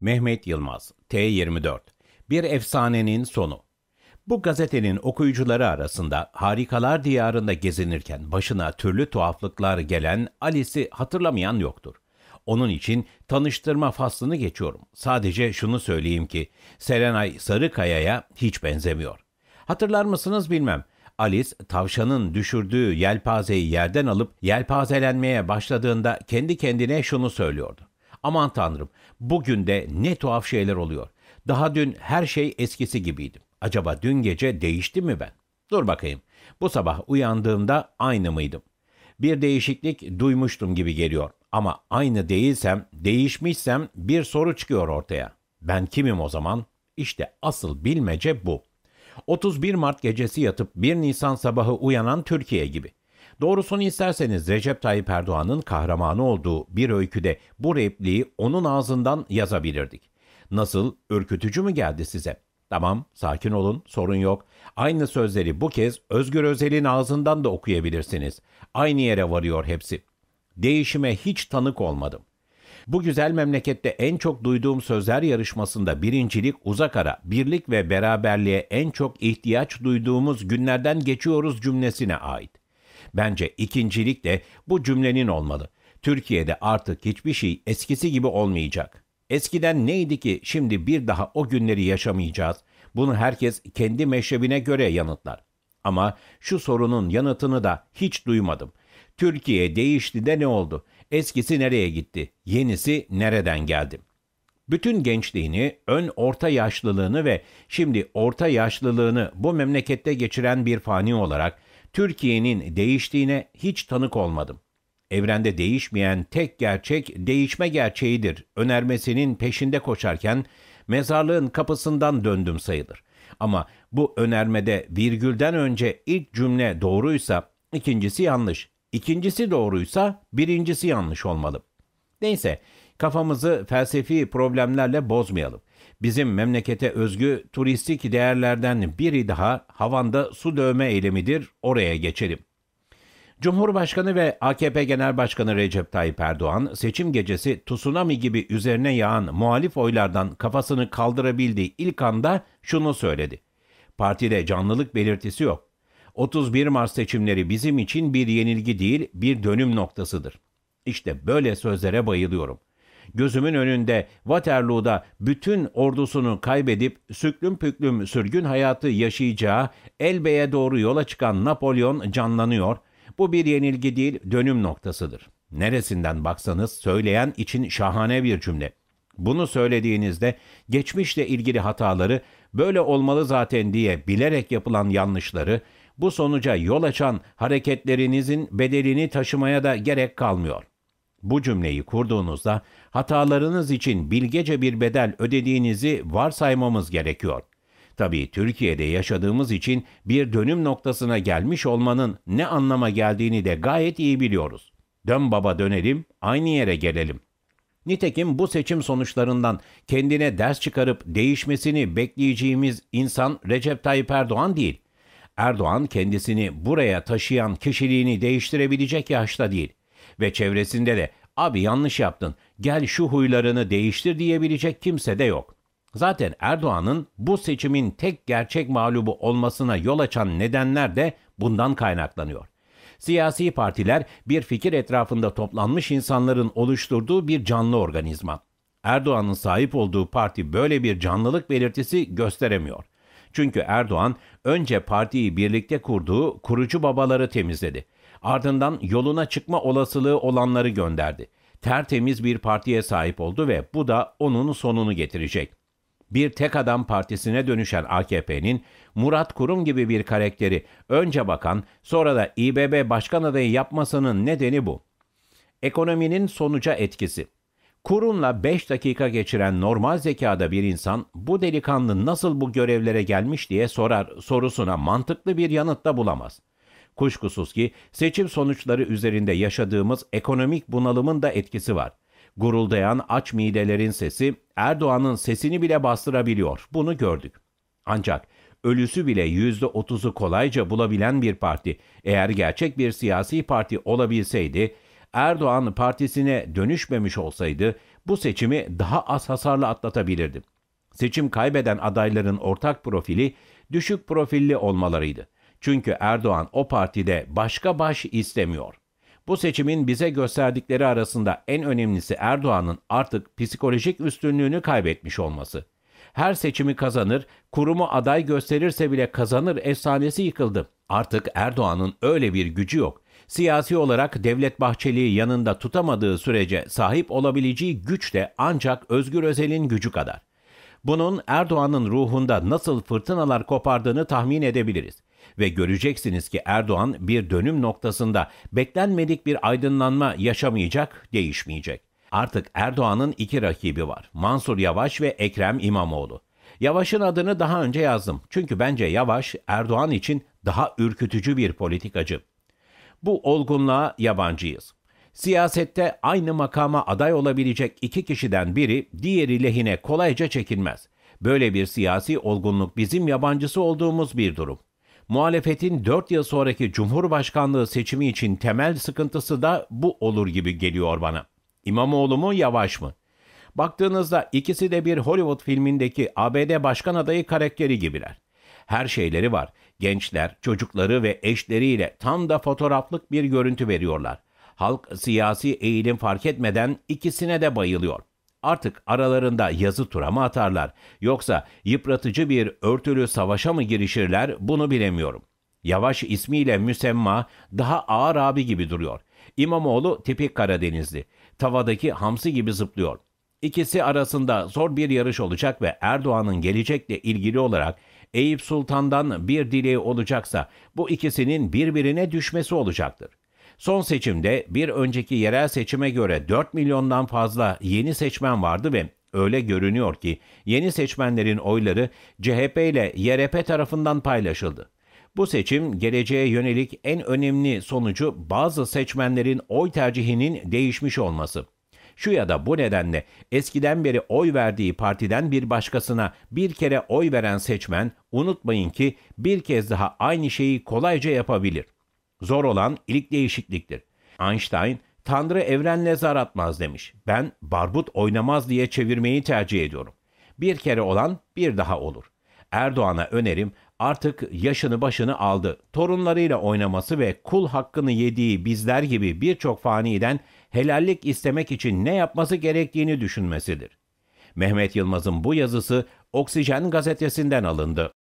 Mehmet Yılmaz, T24 Bir Efsanenin Sonu Bu gazetenin okuyucuları arasında harikalar diyarında gezinirken başına türlü tuhaflıklar gelen Alice'i hatırlamayan yoktur. Onun için tanıştırma faslını geçiyorum. Sadece şunu söyleyeyim ki Serenay Sarıkaya'ya hiç benzemiyor. Hatırlar mısınız bilmem. Alice tavşanın düşürdüğü yelpazeyi yerden alıp yelpazelenmeye başladığında kendi kendine şunu söylüyordu. Aman tanrım, bugün de ne tuhaf şeyler oluyor. Daha dün her şey eskisi gibiydi. Acaba dün gece değişti mi ben? Dur bakayım. Bu sabah uyandığımda aynı mıydım? Bir değişiklik duymuştum gibi geliyor. Ama aynı değilsem, değişmişsem bir soru çıkıyor ortaya. Ben kimim o zaman? İşte asıl bilmece bu. 31 Mart gecesi yatıp 1 Nisan sabahı uyanan Türkiye gibi. Doğrusunu isterseniz Recep Tayyip Erdoğan'ın kahramanı olduğu bir öyküde bu repliği onun ağzından yazabilirdik. Nasıl, ürkütücü mü geldi size? Tamam, sakin olun, sorun yok. Aynı sözleri bu kez Özgür Özel'in ağzından da okuyabilirsiniz. Aynı yere varıyor hepsi. Değişime hiç tanık olmadım. Bu güzel memlekette en çok duyduğum sözler yarışmasında birincilik uzak ara, birlik ve beraberliğe en çok ihtiyaç duyduğumuz günlerden geçiyoruz cümlesine ait. Bence ikincilik de bu cümlenin olmalı. Türkiye'de artık hiçbir şey eskisi gibi olmayacak. Eskiden neydi ki şimdi bir daha o günleri yaşamayacağız? Bunu herkes kendi meşrebine göre yanıtlar. Ama şu sorunun yanıtını da hiç duymadım. Türkiye değişti de ne oldu? Eskisi nereye gitti? Yenisi nereden geldi? Bütün gençliğini, ön orta yaşlılığını ve şimdi orta yaşlılığını bu memlekette geçiren bir fani olarak Türkiye'nin değiştiğine hiç tanık olmadım. Evrende değişmeyen tek gerçek değişme gerçeğidir. Önermesinin peşinde koşarken mezarlığın kapısından döndüm sayılır. Ama bu önermede virgülden önce ilk cümle doğruysa ikincisi yanlış. İkincisi doğruysa birincisi yanlış olmalı. Neyse kafamızı felsefi problemlerle bozmayalım. Bizim memlekete özgü turistik değerlerden biri daha Havan'da su dövme eylemidir. Oraya geçelim. Cumhurbaşkanı ve AKP Genel Başkanı Recep Tayyip Erdoğan seçim gecesi tsunami gibi üzerine yağan muhalif oylardan kafasını kaldırabildiği ilk anda şunu söyledi. Partide canlılık belirtisi yok. 31 Mart seçimleri bizim için bir yenilgi değil, bir dönüm noktasıdır. İşte böyle sözlere bayılıyorum gözümün önünde Waterloo'da bütün ordusunu kaybedip süklüm püklüm sürgün hayatı yaşayacağı Elbe'ye doğru yola çıkan Napolyon canlanıyor. Bu bir yenilgi değil dönüm noktasıdır. Neresinden baksanız söyleyen için şahane bir cümle. Bunu söylediğinizde geçmişle ilgili hataları, böyle olmalı zaten diye bilerek yapılan yanlışları, bu sonuca yol açan hareketlerinizin bedelini taşımaya da gerek kalmıyor.'' Bu cümleyi kurduğunuzda hatalarınız için bilgece bir bedel ödediğinizi varsaymamız gerekiyor. Tabii Türkiye'de yaşadığımız için bir dönüm noktasına gelmiş olmanın ne anlama geldiğini de gayet iyi biliyoruz. Dön baba dönelim, aynı yere gelelim. Nitekim bu seçim sonuçlarından kendine ders çıkarıp değişmesini bekleyeceğimiz insan Recep Tayyip Erdoğan değil. Erdoğan kendisini buraya taşıyan kişiliğini değiştirebilecek yaşta değil ve çevresinde de abi yanlış yaptın gel şu huylarını değiştir diyebilecek kimse de yok. Zaten Erdoğan'ın bu seçimin tek gerçek mağlubu olmasına yol açan nedenler de bundan kaynaklanıyor. Siyasi partiler bir fikir etrafında toplanmış insanların oluşturduğu bir canlı organizma. Erdoğan'ın sahip olduğu parti böyle bir canlılık belirtisi gösteremiyor. Çünkü Erdoğan önce partiyi birlikte kurduğu kurucu babaları temizledi. Ardından yoluna çıkma olasılığı olanları gönderdi. Tertemiz bir partiye sahip oldu ve bu da onun sonunu getirecek. Bir tek adam partisine dönüşen AKP'nin Murat Kurum gibi bir karakteri önce bakan sonra da İBB başkan adayı yapmasının nedeni bu. Ekonominin sonuca etkisi. Kurumla 5 dakika geçiren normal zekada bir insan bu delikanlı nasıl bu görevlere gelmiş diye sorar sorusuna mantıklı bir yanıt da bulamaz. Kuşkusuz ki seçim sonuçları üzerinde yaşadığımız ekonomik bunalımın da etkisi var. Guruldayan aç midelerin sesi Erdoğan'ın sesini bile bastırabiliyor. Bunu gördük. Ancak ölüsü bile yüzde otuzu kolayca bulabilen bir parti eğer gerçek bir siyasi parti olabilseydi Erdoğan partisine dönüşmemiş olsaydı bu seçimi daha az hasarlı atlatabilirdi. Seçim kaybeden adayların ortak profili düşük profilli olmalarıydı. Çünkü Erdoğan o partide başka baş istemiyor. Bu seçimin bize gösterdikleri arasında en önemlisi Erdoğan'ın artık psikolojik üstünlüğünü kaybetmiş olması. Her seçimi kazanır, kurumu aday gösterirse bile kazanır efsanesi yıkıldı. Artık Erdoğan'ın öyle bir gücü yok. Siyasi olarak Devlet Bahçeli'yi yanında tutamadığı sürece sahip olabileceği güç de ancak Özgür Özel'in gücü kadar. Bunun Erdoğan'ın ruhunda nasıl fırtınalar kopardığını tahmin edebiliriz ve göreceksiniz ki Erdoğan bir dönüm noktasında beklenmedik bir aydınlanma yaşamayacak, değişmeyecek. Artık Erdoğan'ın iki rakibi var. Mansur Yavaş ve Ekrem İmamoğlu. Yavaş'ın adını daha önce yazdım. Çünkü bence Yavaş Erdoğan için daha ürkütücü bir politikacı. Bu olgunluğa yabancıyız. Siyasette aynı makama aday olabilecek iki kişiden biri diğeri lehine kolayca çekilmez. Böyle bir siyasi olgunluk bizim yabancısı olduğumuz bir durum muhalefetin 4 yıl sonraki Cumhurbaşkanlığı seçimi için temel sıkıntısı da bu olur gibi geliyor bana. İmamoğlu mu Yavaş mı? Baktığınızda ikisi de bir Hollywood filmindeki ABD başkan adayı karakteri gibiler. Her şeyleri var. Gençler, çocukları ve eşleriyle tam da fotoğraflık bir görüntü veriyorlar. Halk siyasi eğilim fark etmeden ikisine de bayılıyor. Artık aralarında yazı tura mı atarlar yoksa yıpratıcı bir örtülü savaşa mı girişirler bunu bilemiyorum. Yavaş ismiyle müsemma daha ağır abi gibi duruyor. İmamoğlu tipik Karadenizli. Tavadaki hamsi gibi zıplıyor. İkisi arasında zor bir yarış olacak ve Erdoğan'ın gelecekle ilgili olarak Eyüp Sultan'dan bir dileği olacaksa bu ikisinin birbirine düşmesi olacaktır. Son seçimde bir önceki yerel seçime göre 4 milyondan fazla yeni seçmen vardı ve öyle görünüyor ki yeni seçmenlerin oyları CHP ile YRP tarafından paylaşıldı. Bu seçim geleceğe yönelik en önemli sonucu bazı seçmenlerin oy tercihinin değişmiş olması. Şu ya da bu nedenle eskiden beri oy verdiği partiden bir başkasına bir kere oy veren seçmen unutmayın ki bir kez daha aynı şeyi kolayca yapabilir. Zor olan ilk değişikliktir. Einstein, Tanrı evrenle zar atmaz demiş. Ben barbut oynamaz diye çevirmeyi tercih ediyorum. Bir kere olan bir daha olur. Erdoğan'a önerim artık yaşını başını aldı. Torunlarıyla oynaması ve kul hakkını yediği bizler gibi birçok faniden helallik istemek için ne yapması gerektiğini düşünmesidir. Mehmet Yılmaz'ın bu yazısı Oksijen gazetesinden alındı.